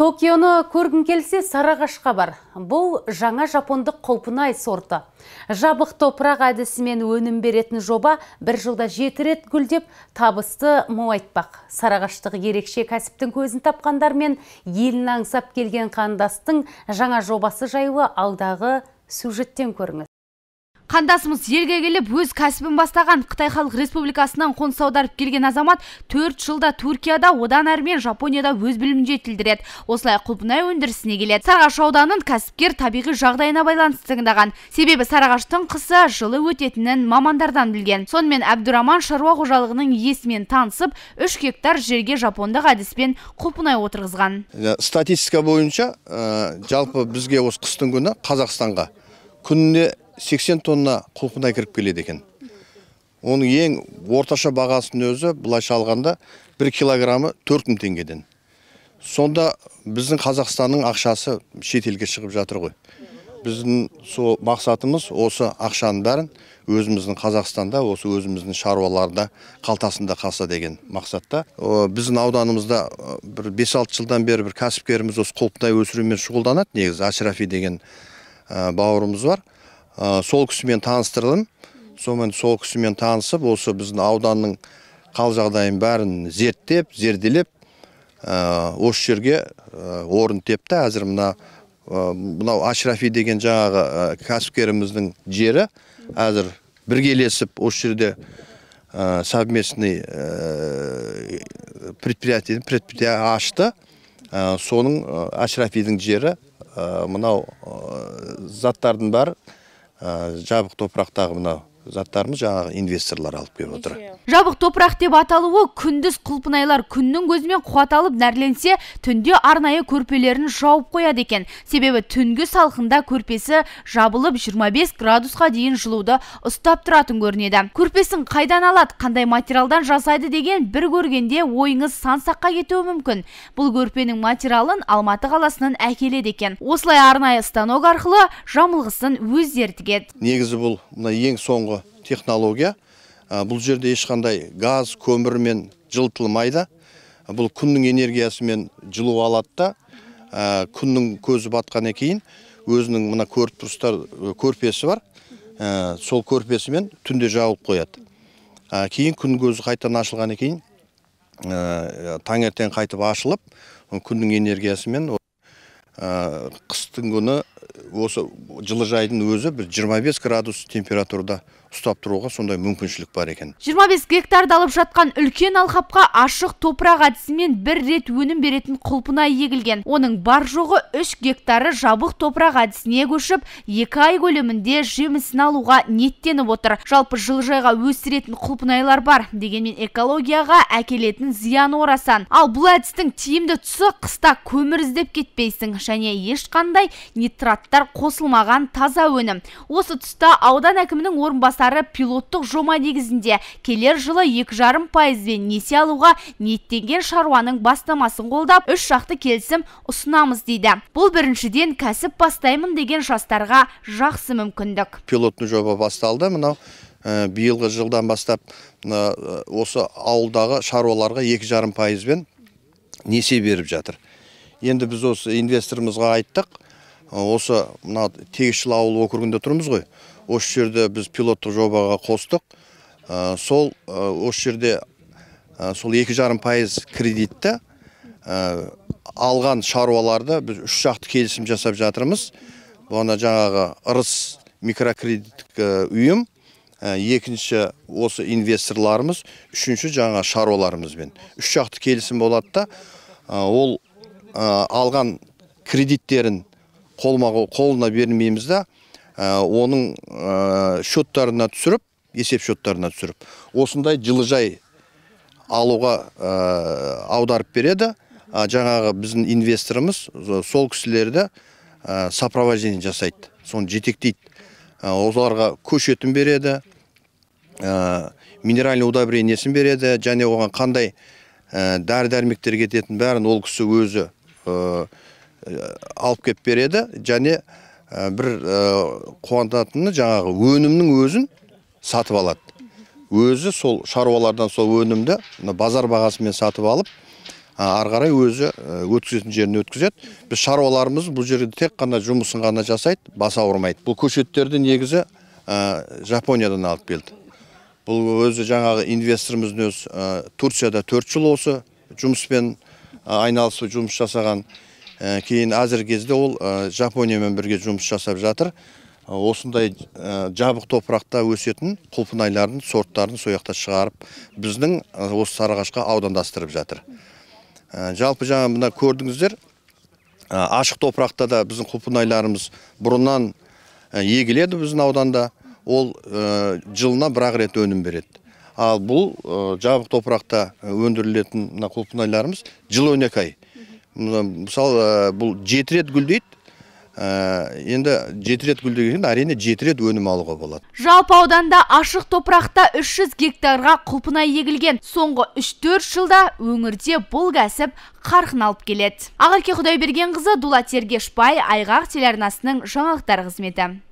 Токионы көргің келсе Сарағашқа бар. Бұл жаңа жапондық қолпынай сорты. Жабық топырақ әдісімен өнім беретін жоба бір жылда жеті рет гүлдеп, табысты айтпақ. Сарағаштығы ерекше кәсіптің көзін тапқандар мен елін аңсап келген қандастың жаңа жобасы жайлы алдағы сюжеттен көріңіз қандасымыз елге келіп өз кәсібін бастаған қытай халық республикасынан қоныс аударып келген азамат төрт жылда түркияда одан әрмен жапонияда өз білімін жетілдіреді осылай құлпынай өндірісіне келеді сарыағаш ауданын кәсіпкер табиғи жағдайына байланысты таңдаған себебі сарыағаштың қысы жылы өтетінін мамандардан білген сонымен әбдураман шаруа қожалығының иесімен танысып үш гектар жерге жапондық әдіспен құлпынай отырғызған ә, статистика бойынша ә, жалпы бізге осы қыстың күні қазақстанға күніне 80 тонна құлпынай кіріп келеді екен оның ең орташа бағасының өзі былайша алғанда бір килограммы төрт мың теңгеден сонда біздің қазақстанның ақшасы шетелге шығып жатыр ғой біздің сол мақсатымыз осы ақшаның бәрін өзіміздің қазақстанда осы өзіміздің шаруаларда қалтасында қалса деген мақсатта О, біздің ауданымызда бір бес 6 жылдан бері бір кәсіпкеріміз осы құлпынай өсірумен шұғылданады негізі ашрафи деген ә, бауырымыз бар ә, сол кісімен таныстырдым сонымен сол кісімен танысып осы біздің ауданның қал жағдайын бәрін зерттеп зерделеп ә, осы жерге орын тепті әзір мына мынау ашрафи деген жаңағы ә, кәсіпкеріміздің жері әзір біргелесіп осы жерде ә, совместный ә, предприятие предприятие ашты соның ә, ашрафидің жері ә, мынау заттардың бәрі жабық топырақтағы мынау заттарымыз жаңағы инвесторлар алып келіп отыр жабық топырақ деп аталуы күндіз құлпынайлар күннің көзімен қуат алып нәрленсе түнде арнайы көрпелерін жауып қояды екен себебі түнгі салқында көрпесі жабылып 25 градусқа дейін жылуды ұстап тұратын көрінеді көрпесін қайдан алады қандай материалдан жасайды деген бір көргенде ойыңыз сан саққа кетуі мүмкін бұл көрпенің материалын алматы қаласынан әкеледі екен осылай арнайы станок арқылы жамылғысын өздері тігеді негізі бұл мына ең соңғы технология бұл жерде ешқандай газ көмірмен жылтылмайды. бұл күннің энергиясымен жылу алады күннің көзі батқаннан кейін өзінің мына көріп көрпесі бар сол көрпесімен түнде жауып қояды кейін күн көзі қайтадан ашылғаннан кейін Таңертен қайтып ашылып күннің энергиясымен қыстың күні осы жылыжайдың өзі бір 25 градус температурада ұстап тұруға сондай мүмкіншілік бар екен 25 гектарды алып жатқан үлкен алқапқа ашық топырақ әдісімен бір рет өнім беретін құлпына егілген оның бар жоғы 3 гектары жабық топырақ әдісіне көшіп екі ай көлемінде жемісін алуға ниеттеніп отыр жалпы жылыжайға өсіретін құлпынайлар бар дегенмен экологияға әкелетін зияны орасан ал бұл әдістің тиімді тұсы қыста көмір іздеп кетпейсің және ешқандай нитрат қосылмаған таза өнім осы тұста аудан әкімінің орынбасары пилоттық жома негізінде келер жылы екі жарым пайызбен несие алуға ниеттенген шаруаның бастамасын қолдап үш жақты келісім ұсынамыз дейді бұл біріншіден кәсіп бастаймын деген жастарға жақсы мүмкіндік Пилоттың жоба басталды мынау э, бейілгі жылдан бастап э, осы ауылдағы шаруаларға екі жарым пайызбен несие беріп жатыр енді біз осы инвесторымызға айттық осы мына тегісшіл ауылы округінде тұрмыз ғой осы жерде біз пилоттық жобаға қостық ә, сол осы жерде сол екі жарым пайыз кредитті алған шаруаларды біз үш жақты келісім жасап жатырмыз оны жаңағы ырыс микрокредиттік ұйым екінші осы инвесторларымыз үшінші жаңа шаруаларымызбен үш жақты келісім болады да ол алған кредиттерін қолма қол қолына бермейміз да ә, оның ә, счеттарына түсіріп есеп шоттарына түсіріп осындай жылыжай алуға ә, аударып береді ә, жаңағы біздің инвесторымыз сол кісілерді ә, сопровождение жасайды соны жетектейді ә, оларға көшетін береді ә, минеральный удобрениесін береді және оған қандай ә, дәрі дәрмектер кететінін бәрін ол кісі өзі ә, Э, алып кеп береді және э, бір э, қуантатыны жаңағы өнімнің өзін сатып алады өзі сол шаруалардан сол өнімді базар бағасымен сатып алып ары қарай өзі өткізетін жерін өткізеді біз шаруаларымыз бұл жерде тек қана жұмысын ғана жасайды басы ауырмайды бұл көшеттерді негізі жапониядан алып келді бұл өзі жаңағы инвесторымыздың өзі ә, турцияда төрт жыл осы жұмыспен айналысып жұмыс жасаған кейін әзіргі кезде ол жапониямен бірге жұмыс жасап жатыр осындай жабық топырақта өсетін құлпынайлардың сорттарын сояқта шығарып біздің осы сарыағашқа аудандастырып жатыр жалпы жаңа көрдіңіздер ашық топырақта да біздің құлпынайларымыз бұрыннан егіледі біздің ауданда ол жылына бір ақ рет өнім береді ал бұл жабық топырақта өндірілетін мына құлпынайларымыз жыл он ай мысалы э, бұл жеті рет гүлдейді э, енді жеті рет гүлдеген әрине жеті рет өнім алуға болады жалпы ауданда ашық топырақта 300 гектарға құлпынай егілген соңғы 3-4 жылда өңірде бұл кәсіп қарқын алып келеді ақерке құдайбергенқызы дулат ергешбай айғақ телеарнасының жаңалықтар қызметі